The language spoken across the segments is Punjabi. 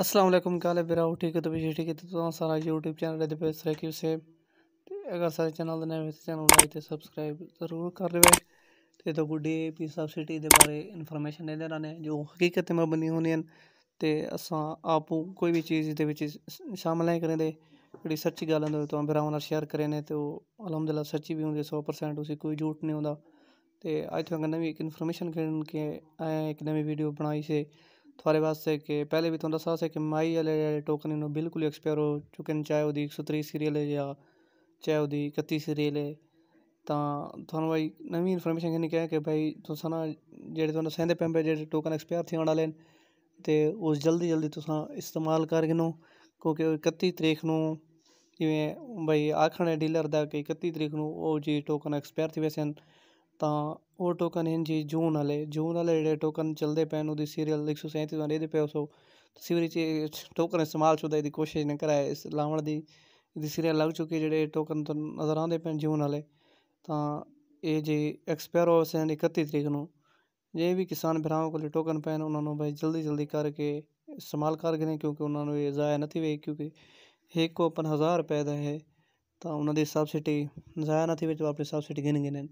ਅਸਲਾਮ काले ਕਾਲੇ ਬਰਾਉ ਠੀਕ ਤੋ भी ਠੀਕ ਤੋ ਤੁਹਾਨੂੰ ਸਾਰਾ YouTube ਚੈਨਲ ਦੇ ਵਿੱਚ ਰੈਕਿਵ ਸੇ ਤੇ ਅਗਰ ਸਾਰੇ ਚੈਨਲ ਦੇ ਨਵੇਂ ਚੈਨਲ ਲਾਈਕ ਤੇ ਸਬਸਕ੍ਰਾਈਬ ਜ਼ਰੂਰ ਕਰ ਲਿਓ ਤੇ ਤੋ ਗੁੱਡੀ ਪੀ ਸਬਸਿਡੀ ਦੇ ਬਾਰੇ ਇਨਫੋਰਮੇਸ਼ਨ ਦੇ ਦੇਣਾ ਨੇ ਜੋ ਹਕੀਕਤ ਤੇ ਬਣੀ ਹੋਣੀ ਹਨ ਤੇ ਅਸਾਂ ਆਪ ਕੋਈ ਵੀ ਚੀਜ਼ ਦੇ ਵਿੱਚ ਸ਼ਾਮਲ ਨਹੀਂ ਕਰਦੇ ਜਿਹੜੀ ਸੱਚੀ ਗੱਲ ਹੁੰਦੀ ਤੋ ਬਰਾਉ ਨਾਲ ਸ਼ੇਅਰ ਕਰੇ ਨੇ ਤੇ ਉਹ ਅਲਹਮਦੁਲਿਲਾ ਸੱਚੀ ਵੀ ਹੁੰਦੀ 100% ਉਸੇ ਕੋਈ ਝੂਠ ਨਹੀਂ ਹੁੰਦਾ ਤੇ ਅੱਜ ਤੁਹਾਨੂੰ ਨਵੀਂ ਇੱਕ ਇਨਫੋਰਮੇਸ਼ਨ ਕਰਨ ਕੇ ਆਇਆ ਇੱਕ ਨਵੀਂ ਵੀਡੀਓ ਬਣਾਈ ਸੀ ਤੁਹਾਰੇ ਵਾਸਤੇ ਕਿ ਪਹਿਲੇ ਵੀ ਤੁਹਾਨੂੰ ਦੱਸਿਆ ਸੀ ਕਿ ਮਾਈ ਵਾਲੇ ਟੋਕਨ ਨੂੰ ਬਿਲਕੁਲ ਐਕਸਪਾਇਰ ਹੋ ਚੁੱਕੇ ਨੇ ਚਾਹੇ ਉਹਦੀ 130 ਸੀਰੀਅਲ ਹੈ ਜਾਂ ਚਾਹੇ ਉਹਦੀ 31 ਸੀਰੀਅਲ ਹੈ ਤਾਂ ਤੁਹਾਨੂੰ ਬਾਈ ਨਵੀਂ ਇਨਫੋਰਮੇਸ਼ਨ ਕਿਹਨੇ ਕਿਹਾ ਕਿ ਭਾਈ ਤੁਸੀਂ ਨਾ ਜਿਹੜੇ ਤੁਹਾਨੂੰ ਸਹਿੰਦੇ ਪੈਂਦੇ ਜਿਹੜੇ ਟੋਕਨ ਐਕਸਪਾਇਰ ਥੀਣ ਵਾਲੇ ਨੇ ਤੇ ਉਸ ਜਲਦੀ ਜਲਦੀ ਤੁਸੀਂ ਇਸਤੇਮਾਲ ਕਰਕੇ ਨੂੰ ਕਿਉਂਕਿ 31 ਤਰੀਕ ਨੂੰ ਜਿਵੇਂ ਭਾਈ ਆਖਣੇ ਡੀਲਰ ਦਾ ਕਿ 31 ਤਰੀਕ ਨੂੰ ਉਹ ਜੀ ਟੋਕਨ ਐਕਸਪਾਇਰ ਥੀ ਵੈਸੇ ਤਾਂ ਉਹ ਟੋਕਨ ਇਹ ਜੀ ਜੂਨ ਵਾਲੇ ਜੂਨ ਵਾਲੇ ਜਿਹੜੇ ਟੋਕਨ ਚੱਲਦੇ ਪੈਣ ਉਹਦੀ ਸੀਰੀਅਲ 137 ਵਾਲੇ ਦੇ ਪੈਸੋ ਤੁਸੀਂ ਵੀ ਚ ਟੋਕਨ ਇਸਤੇਮਾਲ टोकन ਦੀ ਕੋਸ਼ਿਸ਼ ਨਾ ਕਰਾਇ ਇਸ ਲਾਉਣ ਦੀ ਇਹਦੀ ਸੀਰੀਅਲ ਲੱਗ ਚੁੱਕੀ ਜਿਹੜੇ ਟੋਕਨ ਤੋਂ ਨਜ਼ਰ ਆਉਂਦੇ ਪੈਣ ਜੂਨ ਵਾਲੇ ਤਾਂ ਇਹ ਜੀ ਐਕਸਪਾਇਰ ਹੋ ਸੈਂਡ 31 ਤਰੀਕ ਨੂੰ ਜੇ ਵੀ ਕਿਸਾਨ ਭਰਾਵਾਂ ਕੋਲ ਟੋਕਨ ਪੈਣ ਉਹਨਾਂ ਨੂੰ ਬਈ ਜਲਦੀ ਜਲਦੀ ਕਰਕੇ ਇਸਤੇਮਾਲ ਕਰ ਗਏ ਕਿਉਂਕਿ ਉਹਨਾਂ ਨੂੰ ਇਹ ਜ਼ਾਇਆ ਨਹੀਂ ਵੇ ਕਿਉਂਕਿ ਇੱਕ ਕੋਪਨ 5000 ਰੁਪਏ ਦਾ ਹੈ ਤਾਂ ਉਹਨਾਂ ਦੀ ਸਬਸਿਡੀ ਜ਼ਾਇਆ ਨਹੀਂ ਵਿੱਚ ਵਾਪਸ ਸਬਸਿਡੀ ਗਿਣ ਗਿਣ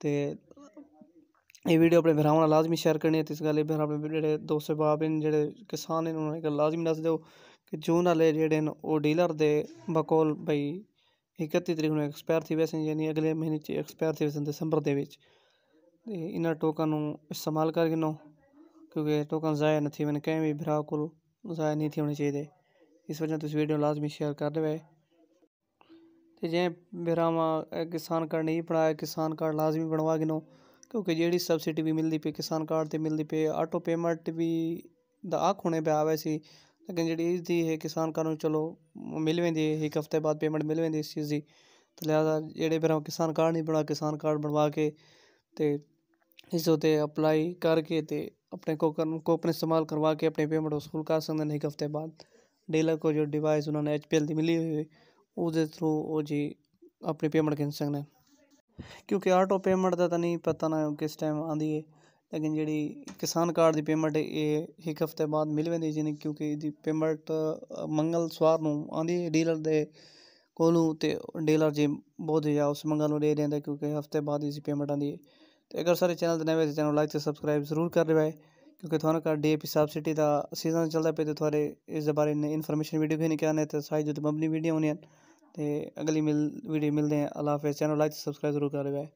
ਤੇ ਇਹ ਵੀਡੀਓ ਆਪਣੇ ਭਰਾਵਾਂ ਨਾਲ ਲਾਜ਼ਮੀ ਸ਼ੇਅਰ ਕਰਨੀ ਹੈ ਤੇ ਇਸ ਗੱਲੇ ਲਈ ਫਿਰ ਆਪਣੇ ਜਿਹੜੇ ਦੋਸਤ ਬਾਪ ਨੇ ਜਿਹੜੇ ਕਿਸਾਨ ਨੇ ਉਹਨਾਂ ਕਿ ਲਾਜ਼ਮੀ ਦੱਸ ਦਿਓ ਕਿ ਜੂਨ ਵਾਲੇ ਜਿਹੜੇ ਨੇ ਉਹ ਡੀਲਰ ਦੇ ਬਕੌਲ ਭਾਈ 31 ਤਰੀਕ ਨੂੰ ਐਕਸਪਾਇਰ ਥੀ ਵੈਸੇ ਯਾਨੀ ਅਗਲੇ ਮਹੀਨੇ ਚ ਐਕਸਪਾਇਰ ਥੀ ਵੈਸੇ ਦਸੰਬਰ ਦੇ ਵਿੱਚ ਤੇ ਇਹਨਾਂ ਟੋਕਨ ਨੂੰ ਇਸਤੇਮਾਲ ਕਰਕੇ ਨੋ ਕਿਉਂਕਿ ਇਹ ਟੋਕਨ ਜ਼ਾਇਆ ਨਹੀਂ ਥੀ ਮੈਂ ਕਹਿ ਵੀ ਭਰਾ ਕੋਲ ਜ਼ਾਇਆ ਨਹੀਂ ਥੀ ਹੋਣੇ ਚਾਹੀਦੇ ਇਸ ਵਜ੍ਹਾ ਤੁਸੀਂ ਵੀਡੀਓ ਲਾਜ਼ਮੀ ਸ਼ੇਅਰ ਕਰ ਦੇਵੇ ਤੇ ਜੇ ਭਰਾਵਾਂ ਕਿਸਾਨ ਕਾਰਡ ਨਹੀਂ ਬਣਾਇਆ ਕਿਸਾਨ ਕਾਰਡ ਲਾਜ਼ਮੀ ਬਣਵਾ ਕੇ ਨੋ ਕਿਉਂਕਿ ਜਿਹੜੀ ਸਬਸਿਡੀ ਵੀ ਮਿਲਦੀ ਪਈ ਕਿਸਾਨ ਕਾਰਡ ਤੇ ਮਿਲਦੀ ਪਈ ਆਟੋ ਪੇਮੈਂਟ ਵੀ ਦਾ ਆਖ ਹੁਣੇ ਪਿਆ ਸੀ ਲੇਕਿਨ ਜਿਹੜੀ ਇਸ ਦੀ ਹੈ ਕਿਸਾਨ ਕਾਰਡ ਨੂੰ ਚਲੋ ਮਿਲ ਵੈਂਦੀ ਹੈ ਇੱਕ ਹਫਤੇ ਬਾਅਦ ਪੇਮੈਂਟ ਮਿਲ ਵੈਂਦੀ ਇਸ ਚੀਜ਼ ਦੀ ਤੇ ਲਿਆਦਾ ਜਿਹੜੇ ਬਰਾ ਕਿਸਾਨ ਕਾਰਡ ਨਹੀਂ ਬਣਾ ਕਿਸਾਨ ਕਾਰਡ ਬਣਵਾ ਕੇ ਤੇ ਇਸ ਉਤੇ ਅਪਲਾਈ ਕਰਕੇ ਤੇ ਆਪਣੇ ਕੋ ਕੋ ਆਪਣੇ ਇਸਤੇਮਾਲ ਕਰਵਾ ਕੇ ਆਪਣੇ ਪੇਮੈਂਟ ਵਸੂਲ ਕਰ ਸਕਦੇ ਨੇ ਇੱਕ ਹਫਤੇ ਬਾਅਦ ਡੀਲਰ ਕੋ ਜੋ ਡਿਵਾਈਸ ਉਹਨਾਂ ਨੇ ਐਚਪੀਐਲ ਦੀ ਮਿਲੀ ਹੋਈ ਉਹਦੇ ਥਰੂ ਉਹ ਜੀ ਆਪਣੀ ਪੇਮੈਂਟ ਕਰ ਸਕਦੇ ਨੇ ਕਿਉਂਕਿ ਆਟੋ ਪੇਮੈਂਟ ਦਾ ਤਾਂ ਨਹੀਂ ਪਤਾ ਨਾ ਕਿਸ ਟਾਈਮ ਆਂਦੀ ਹੈ ਲੇਕਿਨ ਜਿਹੜੀ ਕਿਸਾਨ ਕਾਰਡ ਦੀ ਪੇਮੈਂਟ ਇਹ ਇੱਕ ਹਫ਼ਤੇ ਬਾਅਦ ਮਿਲ ਵੈਂਦੀ ਜਿਵੇਂ ਕਿਉਂਕਿ ਇਹਦੀ ਪੇਮੈਂਟ ਮੰਗਲ ਸਵਾਰ ਨੂੰ ਆਂਦੀ ਹੈ ਡੀਲਰ ਦੇ ਕੋਲੋਂ ਤੇ ਡੀਲਰ ਜੀ ਬਹੁਤ ਜਿਆ ਉਸ ਮੰਗਲ ਨੂੰ ਦੇ ਦਿੰਦਾ ਕਿਉਂਕਿ ਹਫ਼ਤੇ ਬਾਅਦ ਇਸ ਪੇਮੈਂਟ ਆਂਦੀ ਹੈ ਤੇ ਅਗਰ ਸਾਰੇ ਚੈਨਲ ਦੇ ਨਵੇਂ ਚੈਨਲ ਲਾਈਕ ਤੇ ਸਬਸਕ੍ਰਾਈਬ ਜ਼ਰੂਰ ਕਰ ਲਿਓ ਕਿਉਂਕਿ ਤੁਹਾਨੂੰ ਕਾ ਡੀਏਪੀ ਸਬਸਿਡੀ ਦਾ ਸੀਜ਼ਨ ਚੱਲਦਾ ਪਿਆ ਤੇ ਤੁਹਾਰੇ ਇਸ ਦੇ ਬਾਰੇ ਇਨਫੋਰਮੇਸ਼ਨ ਵੀਡੀਓ ਵੀ ਨਿਕਾਲਨੇ ਤੇ ਸਾਈਜ਼ ਤੇ ਮਬਨੀ ਵੀਡੀਓ ਹੈ ਅਤੇ ਅਗਲੀ ਮਿਲ ਵੀਡੀਓ ਮਿਲਦੇ ਹਾਂ ਅੱਲਾ ਹਾਫਿਜ਼ ਚੈਨਲ ਲਾਈਕ ਸਬਸਕ੍ਰਾਈਬ ਜ਼ਰੂਰ ਕਰ ਲਿਓ